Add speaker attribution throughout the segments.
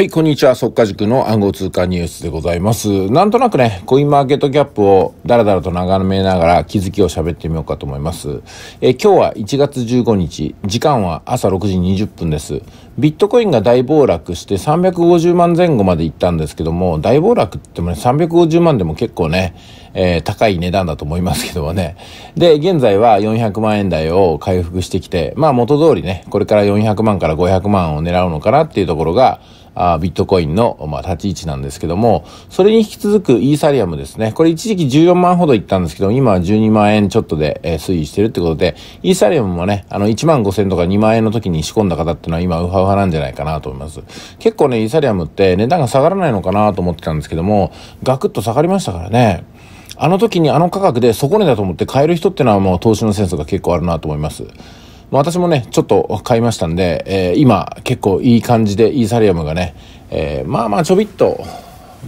Speaker 1: はい、こんにちは。速化塾の暗号通貨ニュースでございます。なんとなくね、コインマーケットキャップをだらだらと眺めながら気づきを喋ってみようかと思います。え今日は1月15日、時間は朝6時20分です。ビットコインが大暴落して350万前後まで行ったんですけども、大暴落って言ってもね、350万でも結構ね、えー、高い値段だと思いますけどもね。で、現在は400万円台を回復してきて、まあ元通りね、これから400万から500万を狙うのかなっていうところが、あビットコインの、まあ、立ち位置なんですけども、それに引き続くイーサリアムですね。これ一時期14万ほどいったんですけど、今は12万円ちょっとで、えー、推移してるってことで、イーサリアムもね、あの1万5千とか2万円の時に仕込んだ方っていうのは今ウハウハなんじゃないかなと思います。結構ね、イーサリアムって値段が下がらないのかなと思ってたんですけども、ガクッと下がりましたからね。あの時にあの価格で底値だと思って買える人ってのはもう投資のセンスが結構あるなと思います。まあ、私もね、ちょっと買いましたんで、えー、今結構いい感じでイーサリアムがね、えー、まあまあちょびっと、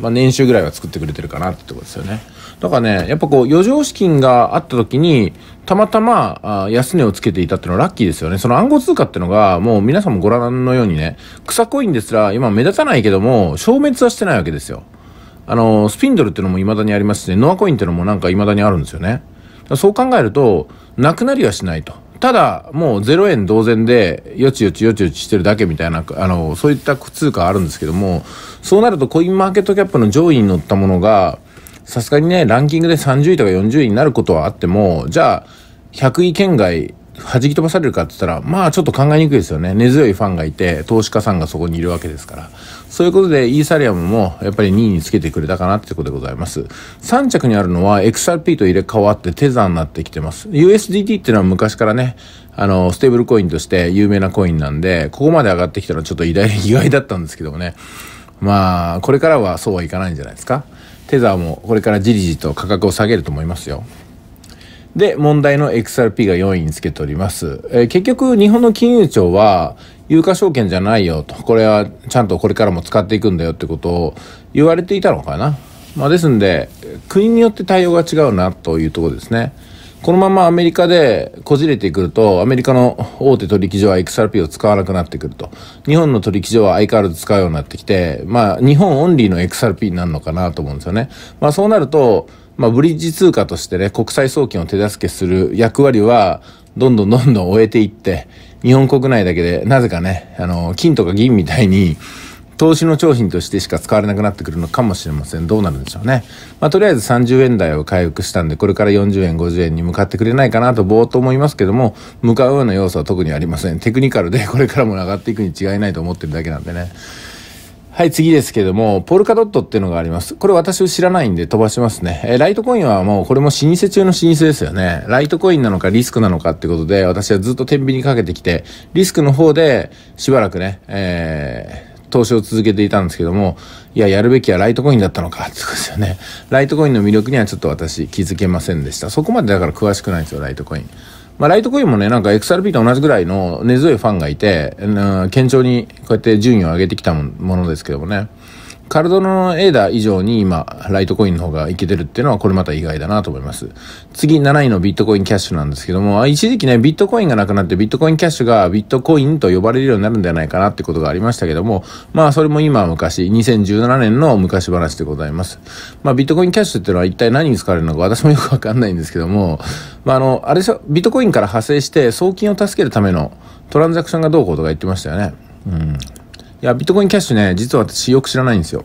Speaker 1: まあ、年収ぐらいは作ってくれてるかなってことですよね。だからね、やっぱこう余剰資金があった時に、たまたま安値をつけていたっていうのはラッキーですよね。その暗号通貨ってのが、もう皆さんもご覧のようにね、草コインですら今目立たないけども、消滅はしてないわけですよ。あの、スピンドルっていうのも未だにありますし、ね、ノアコインっていうのもなんか未だにあるんですよね。そう考えると、なくなりはしないと。ただもう0円同然でよちよちよちよちしてるだけみたいなあのそういった通貨あるんですけどもそうなるとコインマーケットキャップの上位に乗ったものがさすがにねランキングで30位とか40位になることはあってもじゃあ100位圏外弾き飛ばされるかって言ったら、まあちょっと考えにくいですよね。根強いファンがいて、投資家さんがそこにいるわけですから。そういうことで、イーサリアムもやっぱり2位につけてくれたかなってことでございます。3着にあるのは XRP と入れ替わってテザーになってきてます。USDT っていうのは昔からね、あの、ステーブルコインとして有名なコインなんで、ここまで上がってきたのはちょっと意外だったんですけどもね。まあ、これからはそうはいかないんじゃないですか。テザーもこれからじりじりと価格を下げると思いますよ。で、問題の XRP が4位につけております。えー、結局、日本の金融庁は、有価証券じゃないよと、これはちゃんとこれからも使っていくんだよってことを言われていたのかな。まあ、ですんで、国によって対応が違うなというところですね。このままアメリカでこじれてくると、アメリカの大手取引所は XRP を使わなくなってくると。日本の取引所は相変わらず使うようになってきて、まあ、日本オンリーの XRP になるのかなと思うんですよね。まあ、そうなると、まあ、ブリッジ通貨としてね、国際送金を手助けする役割は、どんどんどんどん終えていって、日本国内だけで、なぜかね、あの、金とか銀みたいに、投資の商品としてしか使われなくなってくるのかもしれません。どうなるんでしょうね。まあ、とりあえず30円台を回復したんで、これから40円、50円に向かってくれないかなとっと思いますけども、向かうような要素は特にありません。テクニカルで これからも上がっていくに違いないと思ってるだけなんでね。はい、次ですけども、ポルカドットっていうのがあります。これ私知らないんで飛ばしますね。えー、ライトコインはもうこれも老舗中の老舗ですよね。ライトコインなのかリスクなのかってことで、私はずっと天秤にかけてきて、リスクの方でしばらくね、えー投資を続けていたんですけども、いや、やるべきはライトコインだったのかってことですよね。ライトコインの魅力にはちょっと私気づけませんでした。そこまでだから詳しくないんですよ、ライトコイン。まあ、ライトコインもね、なんか XRP と同じぐらいの根強いファンがいて、うん、堅調にこうやって順位を上げてきたものですけどもね。カルドのエーダ以上に今、ライトコインの方がいけてるっていうのは、これまた意外だなと思います。次、7位のビットコインキャッシュなんですけども、一時期ね、ビットコインがなくなって、ビットコインキャッシュがビットコインと呼ばれるようになるんじゃないかなってことがありましたけども、まあ、それも今昔、2017年の昔話でございます。まあ、ビットコインキャッシュっていうのは一体何に使われるのか、私もよくわかんないんですけども、まあ、あの、あれでしょ、ビットコインから派生して、送金を助けるためのトランザクションがどうこうとか言ってましたよね。うん。いや、ビットコインキャッシュね、実は私よく知らないんですよ。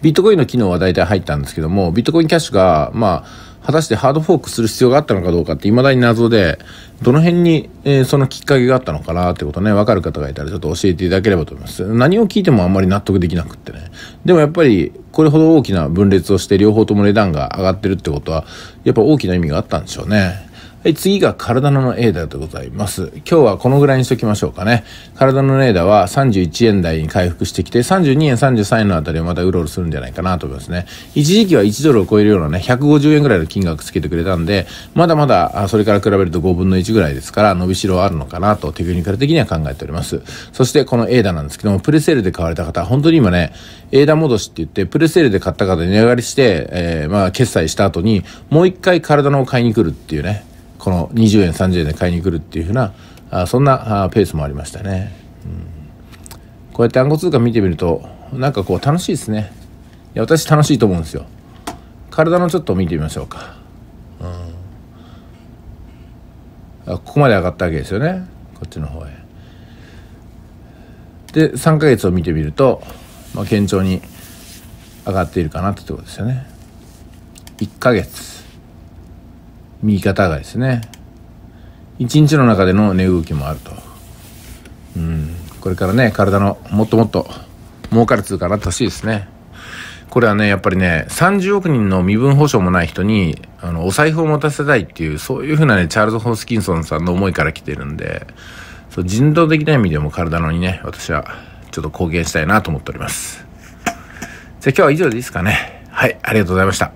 Speaker 1: ビットコインの機能は大体入ったんですけども、ビットコインキャッシュが、まあ、果たしてハードフォークする必要があったのかどうかって未だに謎で、どの辺に、えー、そのきっかけがあったのかなってことね、わかる方がいたらちょっと教えていただければと思います。何を聞いてもあんまり納得できなくってね。でもやっぱり、これほど大きな分裂をして両方とも値段が上がってるってことは、やっぱ大きな意味があったんでしょうね。はい、次が体のエーダでございます。今日はこのぐらいにしときましょうかね。体のエーダーは31円台に回復してきて、32円、33円のあたりをまたうろうろするんじゃないかなと思いますね。一時期は1ドルを超えるようなね、150円ぐらいの金額つけてくれたんで、まだまだ、それから比べると5分の1ぐらいですから、伸びしろあるのかなと、テクニカル的には考えております。そして、このエーダなんですけども、プレセールで買われた方、本当に今ね、エーダ戻しって言って、プレセールで買った方に値上がりして、えー、まあ、決済した後に、もう一回体のを買いに来るっていうね、この20円30円で買いに来るっていうふうなあそんなペースもありましたね、うん、こうやって暗号通貨見てみるとなんかこう楽しいですねいや私楽しいと思うんですよ体のちょっと見てみましょうか、うん、あここまで上がったわけですよねこっちの方へで3か月を見てみると、まあ、堅調に上がっているかなってところですよね1か月右肩上がりですね一日の中での値動きもあるとうんこれからね体のもっともっと儲かる通貨になってほしいですねこれはねやっぱりね30億人の身分保証もない人にあのお財布を持たせたいっていうそういうふうなねチャールズ・ホースキンソンさんの思いから来てるんでそう人道的な意味でも体のにね私はちょっと貢献したいなと思っておりますじゃあ今日は以上でいいですかねはいありがとうございました